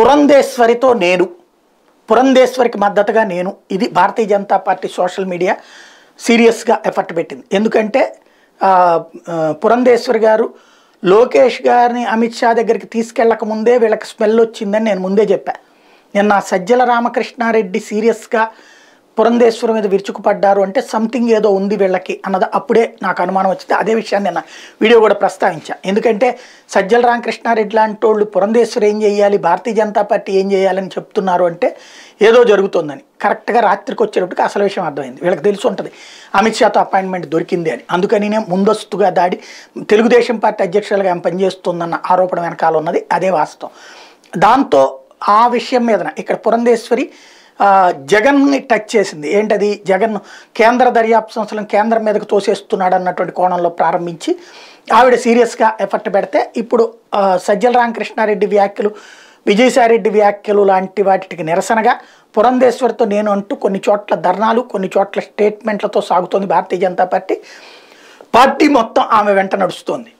పురంధేశ్వరితో నేను పురంధేశ్వరికి మద్దతుగా నేను ఇది Bharatiya Janata Party social media సీరియస్గా ఎఫర్ట్ పెట్టింది ఎందుకంటే పురంధేశ్వరి గారు లోకేష్ గారిని అమిత్ షా దగ్గరికి తీసుకెళ్ళక ముందే వీళ్ళకి స్మెల్ వచ్చిందని నేను ముందే చెప్పాను నిన్న సజ్జల రామకృష్ణారెడ్డి సీరియస్గా పురంధేశ్వరం మీద విరుచుకుపడ్డారు అంటే సంథింగ్ ఏదో ఉంది వీళ్ళకి అన్నది అప్పుడే నాకు అనుమానం వచ్చింది అదే విషయాన్ని నిన్న వీడియో కూడా ప్రస్తావించా ఎందుకంటే సజ్జల రామకృష్ణారెడ్డి లాంటి వాళ్ళు పురంధేశ్వరం ఏం చేయాలి భారతీయ జనతా పార్టీ ఏం చేయాలని చెప్తున్నారు అంటే ఏదో జరుగుతుందని కరెక్ట్గా రాత్రికి వచ్చేటప్పటికి అసలు విషయం అర్థమైంది వీళ్ళకి తెలిసి ఉంటుంది అమిత్ షాతో అపాయింట్మెంట్ దొరికింది అని అందుకని నేను ముందస్తుగా దాడి తెలుగుదేశం పార్టీ అధ్యక్షులుగా ఏం పనిచేస్తుందన్న ఆరోపణ వెనకాల ఉన్నది అదే వాస్తవం దాంతో ఆ విషయం మీదన ఇక్కడ పురంధేశ్వరి జగన్ని టచ్ చేసింది ఏంటది జగన్ కేంద్ర దర్యాప్తు సంస్థలను కేంద్రం మీదకు తోసేస్తున్నాడు అన్నటువంటి కోణంలో ప్రారంభించి ఆవిడ సీరియస్గా ఎఫర్ట్ పెడితే ఇప్పుడు సజ్జల రామకృష్ణారెడ్డి వ్యాఖ్యలు విజయసాయిరెడ్డి వ్యాఖ్యలు లాంటి వాటికి నిరసనగా పురంధేశ్వర్తో నేను అంటూ కొన్ని చోట్ల ధర్నాలు కొన్ని చోట్ల స్టేట్మెంట్లతో సాగుతోంది భారతీయ జనతా పార్టీ పార్టీ మొత్తం ఆమె వెంట నడుస్తోంది